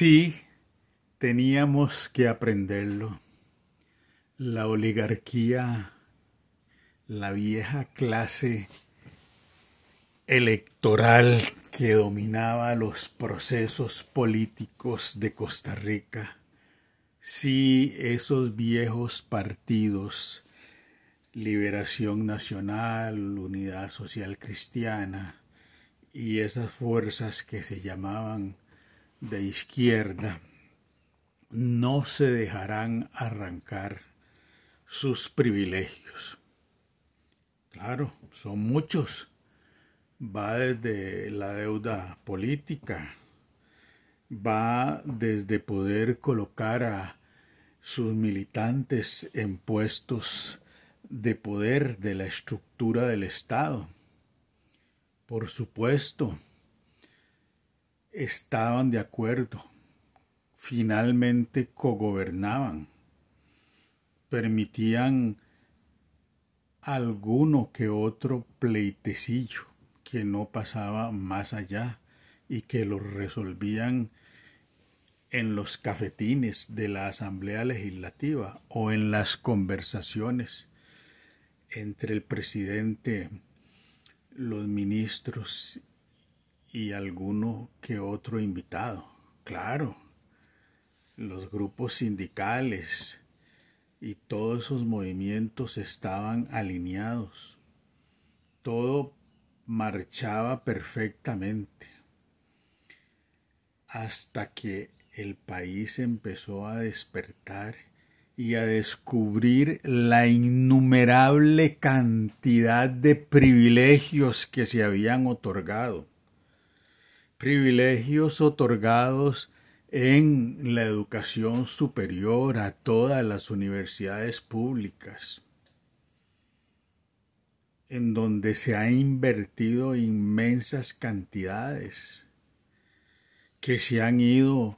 Sí, teníamos que aprenderlo. La oligarquía, la vieja clase electoral que dominaba los procesos políticos de Costa Rica. Sí, esos viejos partidos, Liberación Nacional, Unidad Social Cristiana, y esas fuerzas que se llamaban de izquierda no se dejarán arrancar sus privilegios. Claro, son muchos. Va desde la deuda política, va desde poder colocar a sus militantes en puestos de poder de la estructura del Estado. Por supuesto, estaban de acuerdo, finalmente cogobernaban, permitían alguno que otro pleitecillo que no pasaba más allá y que lo resolvían en los cafetines de la Asamblea Legislativa o en las conversaciones entre el presidente, los ministros y alguno que otro invitado. Claro, los grupos sindicales y todos esos movimientos estaban alineados. Todo marchaba perfectamente. Hasta que el país empezó a despertar y a descubrir la innumerable cantidad de privilegios que se habían otorgado privilegios otorgados en la educación superior a todas las universidades públicas, en donde se ha invertido inmensas cantidades que se han ido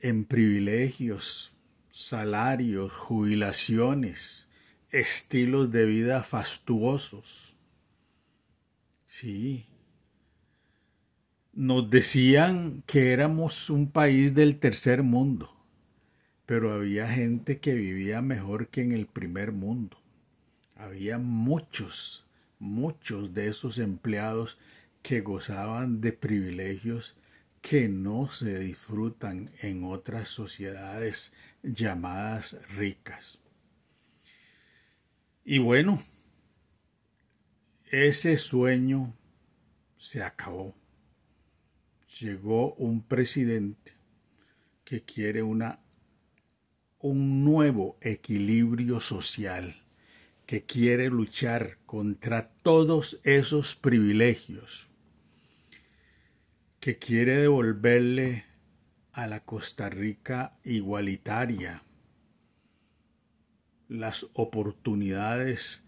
en privilegios, salarios, jubilaciones, estilos de vida fastuosos. Sí, nos decían que éramos un país del tercer mundo, pero había gente que vivía mejor que en el primer mundo. Había muchos, muchos de esos empleados que gozaban de privilegios que no se disfrutan en otras sociedades llamadas ricas. Y bueno, ese sueño se acabó llegó un presidente que quiere una, un nuevo equilibrio social, que quiere luchar contra todos esos privilegios, que quiere devolverle a la Costa Rica igualitaria las oportunidades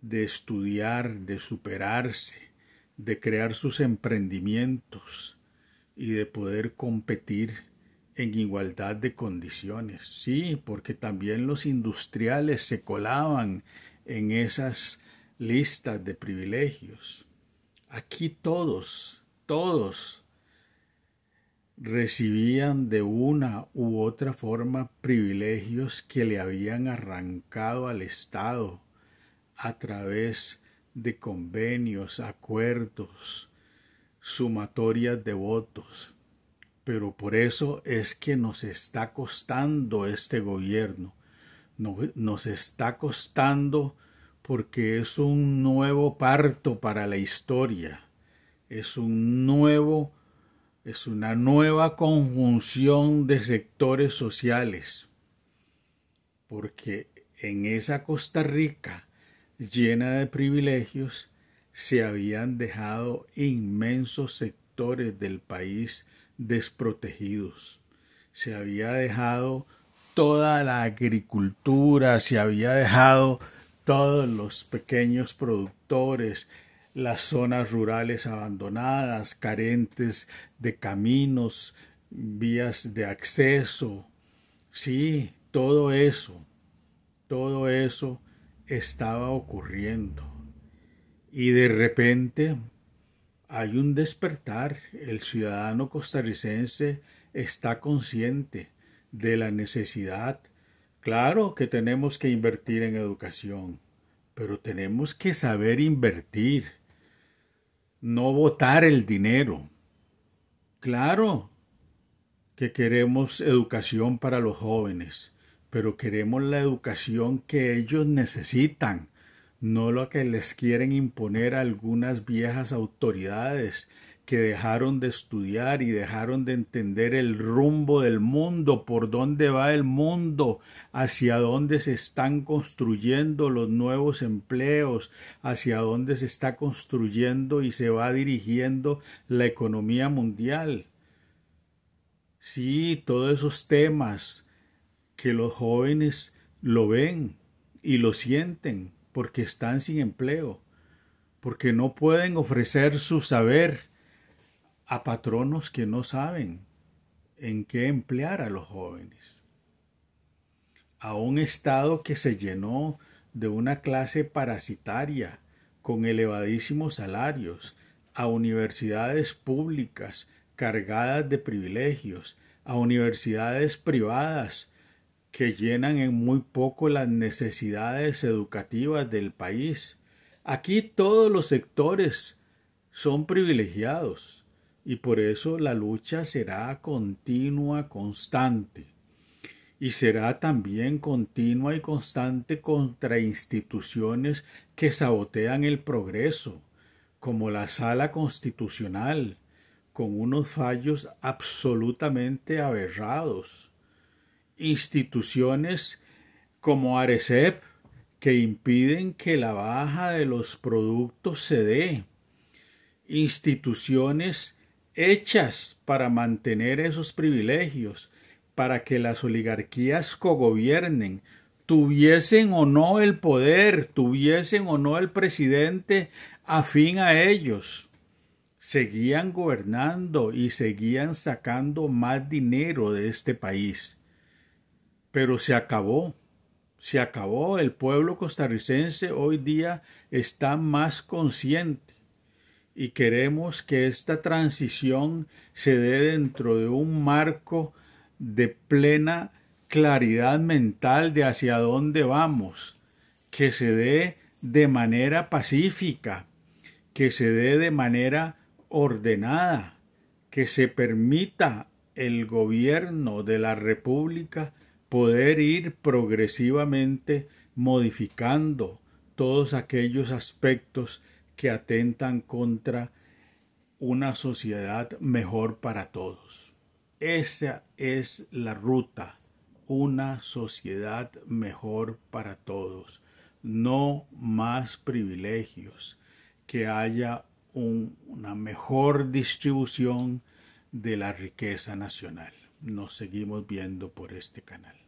de estudiar, de superarse, de crear sus emprendimientos y de poder competir en igualdad de condiciones. Sí, porque también los industriales se colaban en esas listas de privilegios. Aquí todos, todos recibían de una u otra forma privilegios que le habían arrancado al Estado a través de convenios, acuerdos, sumatorias de votos. Pero por eso es que nos está costando este gobierno. Nos está costando porque es un nuevo parto para la historia. Es un nuevo es una nueva conjunción de sectores sociales, porque en esa Costa Rica llena de privilegios, se habían dejado inmensos sectores del país desprotegidos. Se había dejado toda la agricultura, se había dejado todos los pequeños productores, las zonas rurales abandonadas, carentes de caminos, vías de acceso. Sí, todo eso, todo eso estaba ocurriendo. Y de repente hay un despertar. El ciudadano costarricense está consciente de la necesidad. Claro que tenemos que invertir en educación, pero tenemos que saber invertir, no votar el dinero. Claro que queremos educación para los jóvenes, pero queremos la educación que ellos necesitan, no lo que les quieren imponer algunas viejas autoridades que dejaron de estudiar y dejaron de entender el rumbo del mundo, por dónde va el mundo, hacia dónde se están construyendo los nuevos empleos, hacia dónde se está construyendo y se va dirigiendo la economía mundial. Sí, todos esos temas que los jóvenes lo ven y lo sienten porque están sin empleo, porque no pueden ofrecer su saber a patronos que no saben en qué emplear a los jóvenes, a un Estado que se llenó de una clase parasitaria con elevadísimos salarios, a universidades públicas cargadas de privilegios, a universidades privadas que llenan en muy poco las necesidades educativas del país. Aquí todos los sectores son privilegiados y por eso la lucha será continua, constante y será también continua y constante contra instituciones que sabotean el progreso, como la sala constitucional, con unos fallos absolutamente aberrados, instituciones como Arecep que impiden que la baja de los productos se dé, instituciones hechas para mantener esos privilegios, para que las oligarquías cogobiernen, tuviesen o no el poder, tuviesen o no el presidente afín a ellos, seguían gobernando y seguían sacando más dinero de este país. Pero se acabó. Se acabó. El pueblo costarricense hoy día está más consciente y queremos que esta transición se dé dentro de un marco de plena claridad mental de hacia dónde vamos, que se dé de manera pacífica, que se dé de manera ordenada, que se permita el gobierno de la República poder ir progresivamente modificando todos aquellos aspectos que atentan contra una sociedad mejor para todos. Esa es la ruta, una sociedad mejor para todos, no más privilegios, que haya una mejor distribución de la riqueza nacional nos seguimos viendo por este canal.